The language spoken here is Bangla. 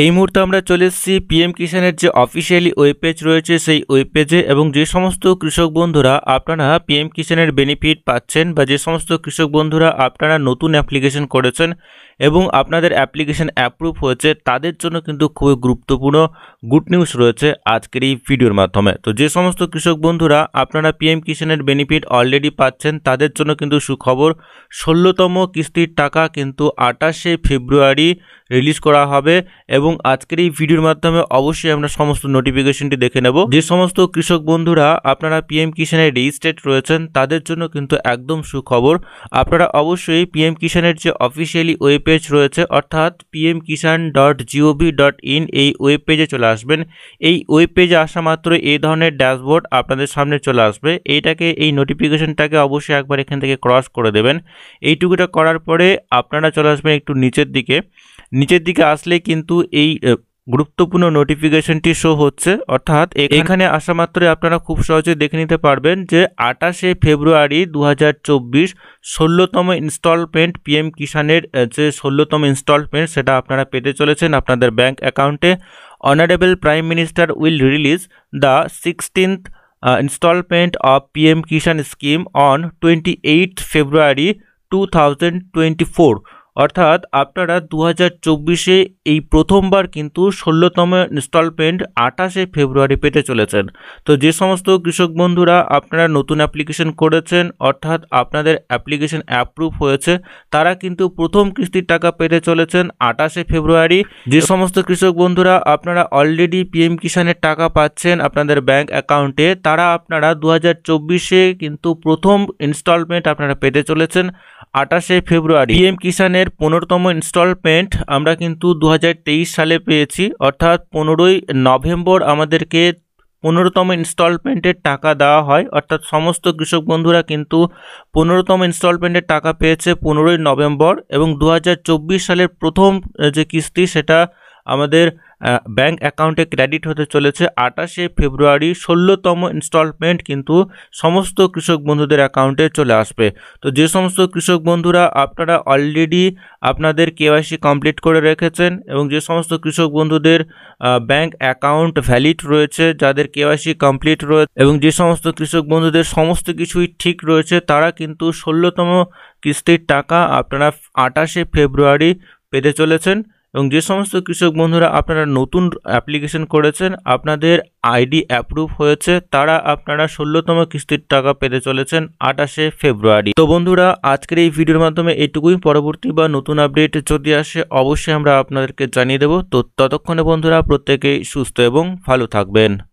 এই মুহূর্তে আমরা চলে এসেছি পিএম কিষানের যে অফিসিয়ালি ওয়েব পেজ রয়েছে সেই ওয়েব পেজে এবং যে সমস্ত কৃষক বন্ধুরা আপনারা পিএম কিষানের বেনিফিট পাচ্ছেন বা যে সমস্ত কৃষক বন্ধুরা আপনারা নতুন অ্যাপ্লিকেশন করেছেন এবং আপনাদের অ্যাপ্লিকেশন অ্যাপ্রুভ হয়েছে তাদের জন্য কিন্তু খুবই গুরুত্বপূর্ণ গুড নিউজ রয়েছে আজকের এই ভিডিওর মাধ্যমে তো যে সমস্ত কৃষক বন্ধুরা আপনারা পিএম কিষানের বেনিফিট অলরেডি পাচ্ছেন তাদের জন্য কিন্তু সুখবর ষোলোতম কিস্তির টাকা কিন্তু আটাশে ফেব্রুয়ারি রিলিজ করা হবে এবং আজকের এই ভিডিওর মাধ্যমে অবশ্যই আমরা সমস্ত নোটিফিকেশনটি দেখে নেব যে সমস্ত কৃষক বন্ধুরা আপনারা পিএম কিষানের রেজিস্ট্রেড রয়েছেন তাদের জন্য কিন্তু একদম সুখবর আপনারা অবশ্যই পিএম কিষানের যে অফিসিয়ালি ওয়েব পেজ রয়েছে অর্থাৎ PM Kisan dot GOV dot in এই ওয়েব পেজে চলে আসবেন এই ওয়েব পেজে আসা মাত্র এই ধরনের ড্যাশবোর্ড আপনাদের সামনে চলে আসবে এইটাকে এই নোটিফিকেশনটাকে অবশ্যই একবার এখান থেকে ক্রস করে দেবেন এইটুকুটা করার পরে আপনারা চলে আসবেন একটু নিচের দিকে নিচের দিকে আসলে কিন্তু এই গুরুত্বপূর্ণ নোটিফিকেশনটি শো হচ্ছে অর্থাৎ এখানে আসা মাত্রই আপনারা খুব সহজে দেখে নিতে পারবেন যে আটাশে ফেব্রুয়ারি দু হাজার চব্বিশ ষোলোতম ইনস্টলমেন্ট পিএম কিষানের যে ষোলোতম ইনস্টলমেন্ট সেটা আপনারা পেতে চলেছেন আপনাদের ব্যাংক অ্যাকাউন্টে honourable prime minister will release the sixteenth instalment of PM Kisan scheme on twenty eight February two thousand twenty four অর্থাৎ আপনারা দু হাজার চব্বিশে এই প্রথমবার কিন্তু ষোলোতম ইনস্টলমেন্ট আঠাশে ফেব্রুয়ারি পেতে চলেছেন তো যে সমস্ত কৃষক বন্ধুরা আপনারা নতুন অ্যাপ্লিকেশন করেছেন অর্থাৎ আপনাদের অ্যাপ্লিকেশন অ্যাপ্রুভ হয়েছে তারা কিন্তু প্রথম কিস্তির টাকা পেতে চলেছেন আঠাশে ফেব্রুয়ারি যে সমস্ত কৃষক বন্ধুরা আপনারা অলরেডি পিএম কিষানের টাকা পাচ্ছেন আপনাদের ব্যাংক অ্যাকাউন্টে তারা আপনারা দু হাজার চব্বিশে কিন্তু প্রথম ইনস্টলমেন্ট আপনারা পেতে চলেছেন আঠাশে ফেব্রুয়ারি পিএম কিষানের এর পনেরোতম ইনস্টলমেন্ট আমরা কিন্তু দু সালে পেয়েছি অর্থাৎ পনেরোই নভেম্বর আমাদেরকে পনেরোতম ইনস্টলমেন্টের টাকা দেওয়া হয় অর্থাৎ সমস্ত কৃষক বন্ধুরা কিন্তু পনেরোতম ইনস্টলমেন্টের টাকা পেয়েছে পনেরোই নভেম্বর এবং দু সালের প্রথম যে কিস্তি সেটা আমাদের ব্যাংক অ্যাকাউন্টে ক্রেডিট হতে চলেছে আটাশে ফেব্রুয়ারি ষোলোতম ইনস্টলমেন্ট কিন্তু সমস্ত কৃষক বন্ধুদের অ্যাকাউন্টে চলে আসবে তো যে সমস্ত কৃষক বন্ধুরা আপনারা অলরেডি আপনাদের কেওয়াইসি কমপ্লিট করে রেখেছেন এবং যে সমস্ত কৃষক বন্ধুদের ব্যাংক অ্যাকাউন্ট ভ্যালিড রয়েছে যাদের কেওয়াইসি কমপ্লিট রয়েছে এবং যে সমস্ত কৃষক বন্ধুদের সমস্ত কিছুই ঠিক রয়েছে তারা কিন্তু ষোলোতম কিস্তির টাকা আপনারা আটাশে ফেব্রুয়ারি পেতে চলেছেন এবং যে সমস্ত কৃষক বন্ধুরা আপনারা নতুন অ্যাপ্লিকেশন করেছেন আপনাদের আইডি অ্যাপ্রুভ হয়েছে তারা আপনারা ষোলোতম কিস্তির টাকা পেতে চলেছেন আটাশে ফেব্রুয়ারি তো বন্ধুরা আজকের এই ভিডিওর মাধ্যমে এটুকুই পরবর্তী বা নতুন আপডেট যদি আসে অবশ্যই আমরা আপনাদেরকে জানিয়ে দেব তো ততক্ষণে বন্ধুরা প্রত্যেকেই সুস্থ এবং ভালো থাকবেন